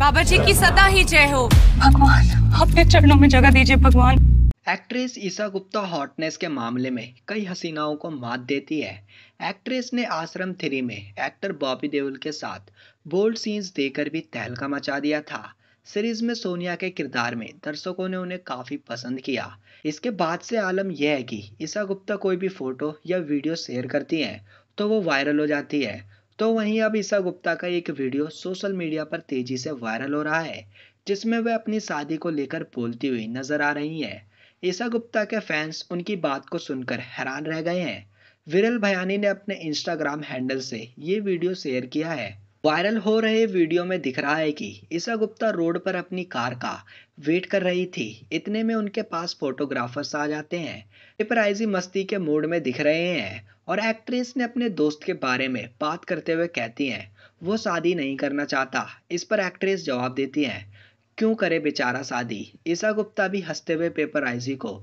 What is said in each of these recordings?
बाबा जी की सदा ही जय हो भगवान अपने चरणों में जगह दीजिए भगवान एक्ट्रेस ईशा गुप्ता हॉटनेस के मामले में कई हसीनाओं को मात देती है एक्ट्रेस ने आश्रम थ्री में एक्टर बॉबी देओल के साथ बोल्ड सीन्स देकर भी तहलका मचा दिया था सीरीज में सोनिया के किरदार में दर्शकों ने उन्हें काफी पसंद किया इसके बाद से आलम यह है कि ईशा गुप्ता कोई भी फोटो या वीडियो शेयर करती हैं तो वो वायरल हो जाती है तो वहीं अब ईसा गुप्ता का एक वीडियो सोशल मीडिया पर तेजी से वायरल हो रहा है जिसमें वह अपनी शादी को लेकर बोलती हुई नजर आ रही हैं ईसा गुप्ता के फैंस उनकी बात को सुनकर हैरान रह गए हैं विरल भयानी ने अपने इंस्टाग्राम हैंडल से ये वीडियो शेयर किया है वायरल हो रहे वीडियो में दिख रहा है कि ईशा गुप्ता रोड पर अपनी कार का वेट कर रही थी इतने में उनके पास फोटोग्राफर्स आ जाते हैं टिपराइजी मस्ती के मूड में दिख रहे हैं और एक्ट्रेस ने अपने दोस्त के बारे में बात करते हुए कहती हैं वो शादी नहीं करना चाहता इस पर एक्ट्रेस जवाब देती हैं क्यों करे बेचारा शादी ईशा गुप्ता भी हंसते हुए पेपर आईजी को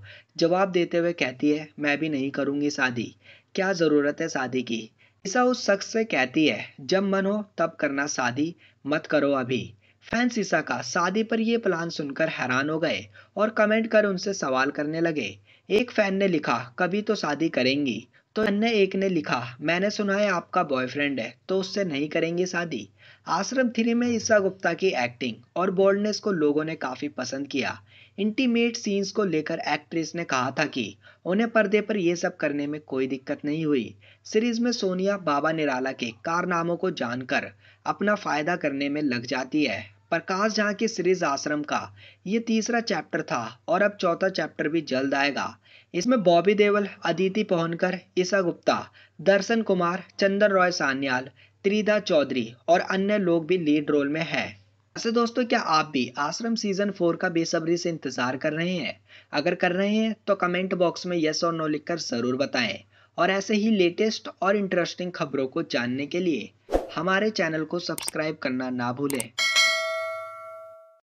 जवाब देते हुए कहती है मैं भी नहीं करूंगी शादी क्या ज़रूरत है शादी की ईसा उस शख्स से कहती है जब मन हो तब करना शादी मत करो अभी फैंस ईसा का शादी पर यह प्लान सुनकर हैरान हो गए और कमेंट कर उनसे सवाल करने लगे एक फैन ने लिखा कभी तो शादी करेंगी तो अन्य एक ने लिखा मैंने सुना है आपका बॉयफ्रेंड है तो उससे नहीं करेंगे शादी आश्रम थ्री में ईसा गुप्ता की एक्टिंग और बोल्डनेस को लोगों ने काफ़ी पसंद किया इंटीमेट सीन्स को लेकर एक्ट्रेस ने कहा था कि उन्हें पर्दे पर यह सब करने में कोई दिक्कत नहीं हुई सीरीज में सोनिया बाबा निराला के कारनामों को जानकर अपना फायदा करने में लग जाती है प्रकाश झा की सीरीज आश्रम का ये तीसरा चैप्टर था और अब चौथा चैप्टर भी जल्द आएगा इसमें बॉबी देवल अदिति पोहनकर ईसा गुप्ता दर्शन कुमार चंदन रॉय सान्याल त्रिदा चौधरी और अन्य लोग भी लीड रोल में हैं वैसे दोस्तों क्या आप भी आश्रम सीजन फोर का बेसब्री से इंतजार कर रहे हैं अगर कर रहे हैं तो कमेंट बॉक्स में यस और नो लिखकर जरूर बताएं और ऐसे ही लेटेस्ट और इंटरेस्टिंग खबरों को जानने के लिए हमारे चैनल को सब्सक्राइब करना ना भूलें